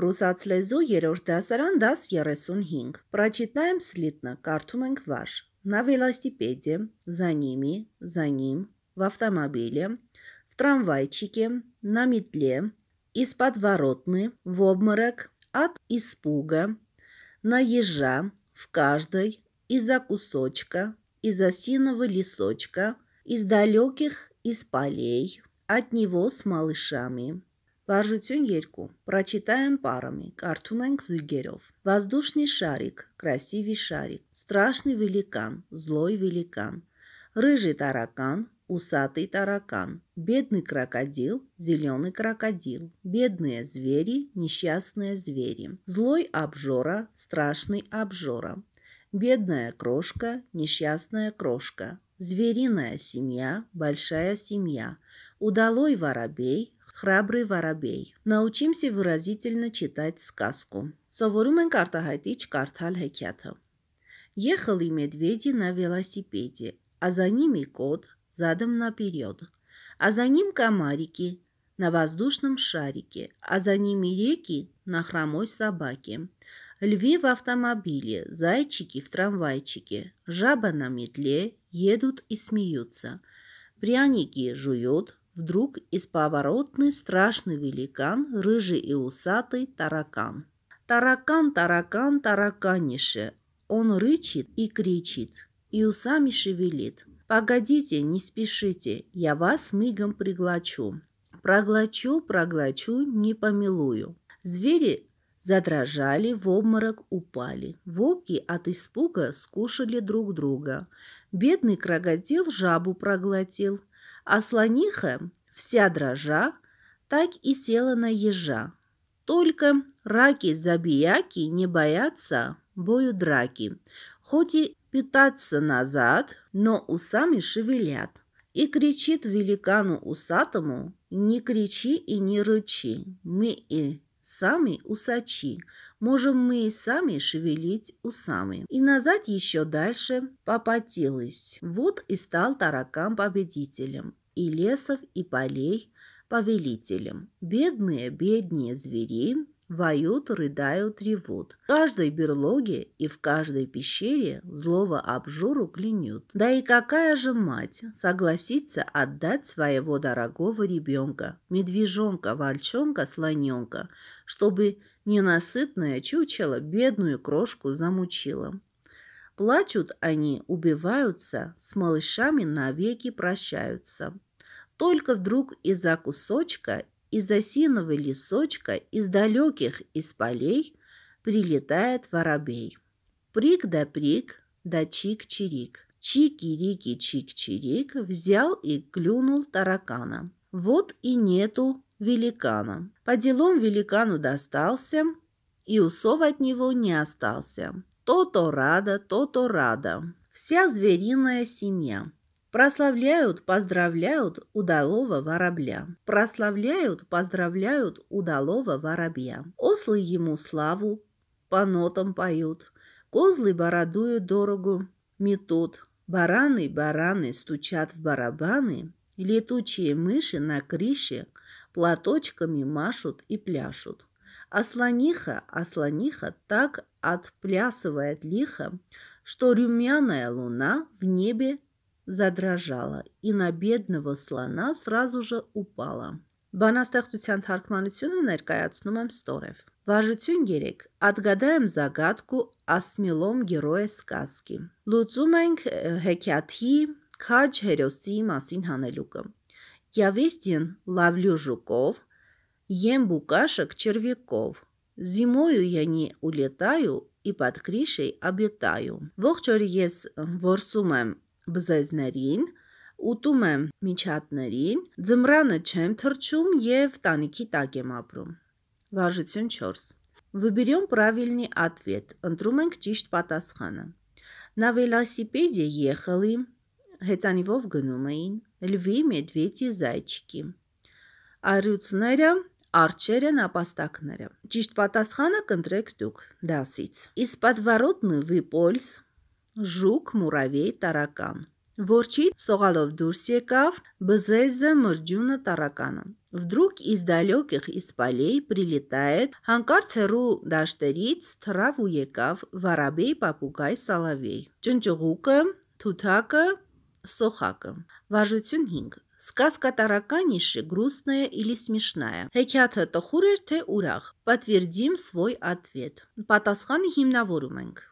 Ռուսաց լեզու երրորդ դասարան դաս 35։ Прочитаем слитно, կարդում ենք վարժ։ На велосипеде, за ними, за ним, в автомобиле, в трамвайчике, на метле, из подворотны, в обморок, от испуга, на ежа, в каждой, из-за кусочка, из за осиного лесочка, из далеких, из полей, от него с малышами. Վարժություն 2. Պրաչիտայեն պարամի, կարդում ենք զույգերով։ Воздушный шарик, красивый шарик, страшный великан, злой великан, рыжий таракан, усатый таракан, бедный крокодил, зеленый крокодил, бедные звери, несчастные звери, злой обжора, страшный обжора, бедная крошка, несчастная крошка, звериная семья, большая семья – Удалой воробей, храбрый воробей. Научимся выразительно читать сказку. Соворумен ենք արտահայտիչ կարդալ Ехали медведи на велосипеде, а за ними кот задом наперед, а за ним комарики на воздушном шарике, а за ними реки на хромой собаке, льви в автомобиле, зайчики в трамвайчике, жаба на метле едут и смеются, пряники жуют, Вдруг из поворотный страшный великан, рыжий и усатый таракан. Таракан, таракан, тараканише. Он рычит и кричит, и усами шевелит. Погодите, не спешите, я вас мигом приглочу. Проглочу, проглочу, не помилую. Звери задрожали, в обморок упали. Волки от испуга скушали друг друга. Бедный крокодил жабу проглотил – а слониха, вся дрожа, так и села на ежа. Только раки-забияки не боятся бою драки, хоть и питаться назад, но усами шевелят. И кричит великану усатому, не кричи и не рычи, мы и Самі усачи, Можем мы и сами шевелить усами. И назад еще дальше попотелось. Вот и стал таракан победителем. И лесов, и полей повелителем. Бедные, бедные звери воют, рыдают, ревут. В каждой берлоге и в каждой пещере злого обжору клянют. Да и какая же мать согласится отдать своего дорогого ребенка, медвежонка, вольчонка, слоненка, чтобы ненасытное чучело бедную крошку замучило? Плачут они, убиваются, с малышами навеки прощаются. Только вдруг из-за кусочка из осиновой лесочка из далеких из полей прилетает воробей. Прик да прик, да чик-чирик. Чики-рики, чик-чирик взял и клюнул таракана. Вот и нету великана. По делам великану достался, и усов от него не остался. То-то рада, то-то рада. Вся звериная семья. Прославляют, поздравляют удалого воробля. Прославляют, поздравляют удалого воробья. Ослы ему славу по нотам поют. Козлы бородую дорогу метут. Бараны, бараны стучат в барабаны. Летучие мыши на крыше платочками машут и пляшут. А слониха, а слониха так отплясывает лихо, что румяная луна в небе задрожала, и на бедного слона сразу же упала։ Բանաստեղծության թարգմանությունը ներկայացնում եմ ստորև։ Վարժություն 3. Отгадаем загадку о смелом герое сказки։ Լուծում ենք Հեքիաթի քաջ հերոսի մասին հանելուկը։ Я вестен ловлю жуков, ем букашек червяков, зимою я не улетаю и под крышей обитаю։ Ողջ օրը ես որսում եմ բզեզներին, ուտում եմ միջատներին, ձմռանը չեմ թրջում եւ տանիքի տակ եմ ապրում։ Վարժություն 4. Выберем правильный ответ. Ընտրում ենք ճիշտ պատասխանը։ На велосипеде ехали. Հեծանիվով գնում էին։ Լվի, медведи, зайчики։ Արյուծները, արջերը, նապաստակները։ Ճիշտ պատասխանը կընտրեք դուք դասից։ Из подворотны вы польс Ժուկ մուրավեի տարական։ Ворչի սողալով դուրս եկավ բզեզը մրջյունը տարականը։ Вдруг из далеких из полей прилетает, հանկարծ հեռու դաշտերից թռավ ու եկավ վարաբեի պապուգայ Սալավեյ։ Ճնճղուկը, թութակը, սոխակը։ Վարժություն 5։ Сказка тараканиши грустная или смешная. Հեքիաթը տխուր էր թե ուրախ։ Պատվիրդիմ свой ответ։ Պատասխանը հիմնավորում ենք։